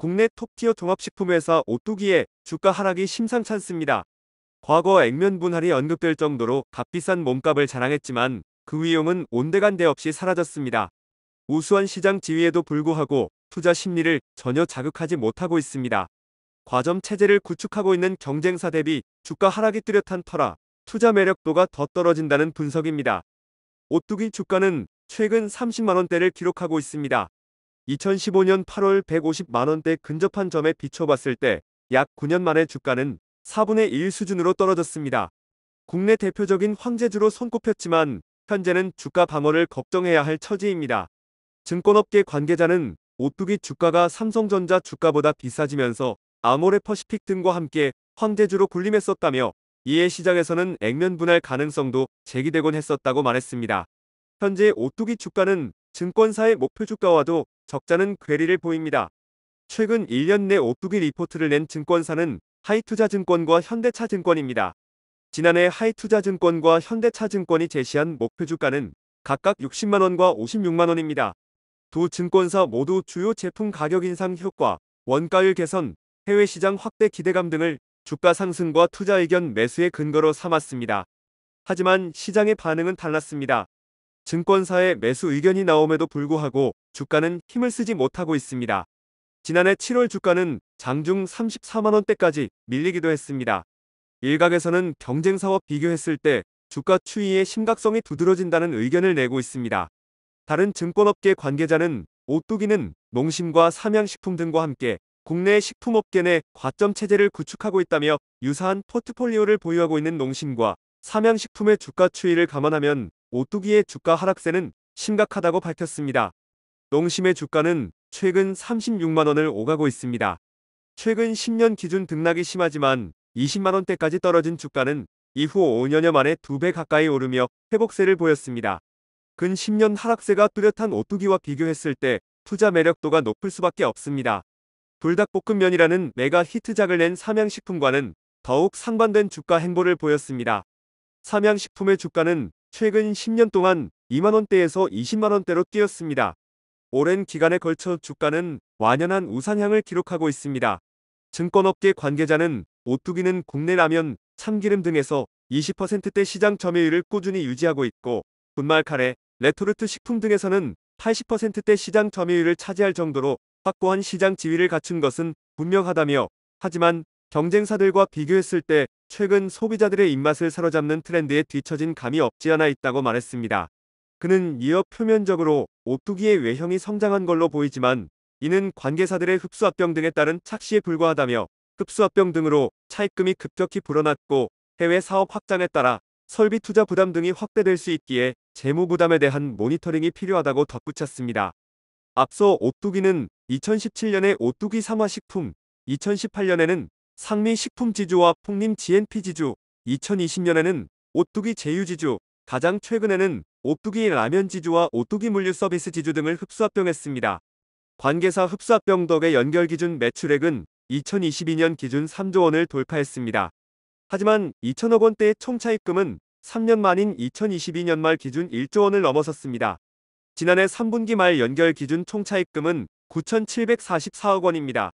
국내 톱티어 종합식품회사 오뚜기의 주가 하락이 심상찮습니다. 과거 액면 분할이 언급될 정도로 값비싼 몸값을 자랑했지만 그 위용은 온데간데 없이 사라졌습니다. 우수한 시장 지위에도 불구하고 투자 심리를 전혀 자극하지 못하고 있습니다. 과점 체제를 구축하고 있는 경쟁사 대비 주가 하락이 뚜렷한 터라 투자 매력도가 더 떨어진다는 분석입니다. 오뚜기 주가는 최근 30만원대를 기록하고 있습니다. 2015년 8월 150만원대 근접한 점에 비춰봤을 때 약 9년 만에 주가는 4분의 1 수준으로 떨어졌습니다. 국내 대표적인 황제주로 손꼽혔지만 현재는 주가 방어를 걱정해야 할 처지입니다. 증권업계 관계자는 오뚜기 주가가 삼성전자 주가보다 비싸지면서 아모레퍼시픽 등과 함께 황제주로 군림했었다며 이에 시장에서는 액면 분할 가능성도 제기되곤 했었다고 말했습니다. 현재 오뚜기 주가는 증권사의 목표 주가와도 적자는 괴리를 보입니다. 최근 1년 내 오뚜기 리포트를 낸 증권사는 하이투자증권과 현대차증권입니다. 지난해 하이투자증권과 현대차증권이 제시한 목표 주가는 각각 60만원과 56만원입니다. 두 증권사 모두 주요 제품 가격 인상 효과, 원가율 개선, 해외 시장 확대 기대감 등을 주가 상승과 투자 의견 매수의 근거로 삼았습니다. 하지만 시장의 반응은 달랐습니다. 증권사의 매수 의견이 나옴에도 불구하고 주가는 힘을 쓰지 못하고 있습니다. 지난해 7월 주가는 장중 34만원대까지 밀리기도 했습니다. 일각에서는 경쟁사와 비교했을 때 주가 추이의 심각성이 두드러진다는 의견을 내고 있습니다. 다른 증권업계 관계자는 오뚜기는 농심과 삼양식품 등과 함께 국내 식품업계 내 과점 체제를 구축하고 있다며 유사한 포트폴리오를 보유하고 있는 농심과 삼양식품의 주가 추이를 감안하면 오뚜기의 주가 하락세는 심각하다고 밝혔습니다. 농심의 주가는 최근 36만원을 오가고 있습니다. 최근 10년 기준 등락이 심하지만 20만원대까지 떨어진 주가는 이후 5년여 만에 2배 가까이 오르며 회복세를 보였습니다. 근 10년 하락세가 뚜렷한 오뚜기와 비교했을 때 투자 매력도가 높을 수밖에 없습니다. 불닭볶음면이라는 메가 히트작을 낸 삼양식품과는 더욱 상반된 주가 행보를 보였습니다. 삼양식품의 주가는 최근 10년 동안 2만원대에서 20만원대로 뛰었습니다. 오랜 기간에 걸쳐 주가는 완연한 우상향을 기록하고 있습니다. 증권업계 관계자는 오뚜기는 국내 라면, 참기름 등에서 20%대 시장 점유율을 꾸준히 유지하고 있고 분말 카레, 레토르트 식품 등에서는 80%대 시장 점유율을 차지할 정도로 확고한 시장 지위를 갖춘 것은 분명하다며 하지만 경쟁사들과 비교했을 때 최근 소비자들의 입맛을 사로잡는 트렌드에 뒤처진 감이 없지 않아 있다고 말했습니다. 그는 이어 표면적으로 오뚜기의 외형이 성장한 걸로 보이지만 이는 관계사들의 흡수합병 등에 따른 착시에 불과하다며 흡수합병 등으로 차입금이 급격히 불어났고 해외 사업 확장에 따라 설비 투자 부담 등이 확대될 수 있기에 재무 부담에 대한 모니터링이 필요하다고 덧붙였습니다. 앞서 오뚜기는 2017년에 오뚜기 삼화식품, 2018년에는 상미식품지주와 풍림 GNP지주, 2020년에는 오뚜기 제휴지주, 가장 최근에는 오뚜기 라면지주와 오뚜기 물류서비스지주 등을 흡수합병했습니다. 관계사 흡수합병 덕에 연결기준 매출액은 2022년 기준 3조 원을 돌파했습니다. 하지만 2천억 원대의 총차입금은 3년 만인 2022년 말 기준 1조 원을 넘어섰습니다. 지난해 3분기 말 연결 기준 총차입금은 9,744억 원입니다.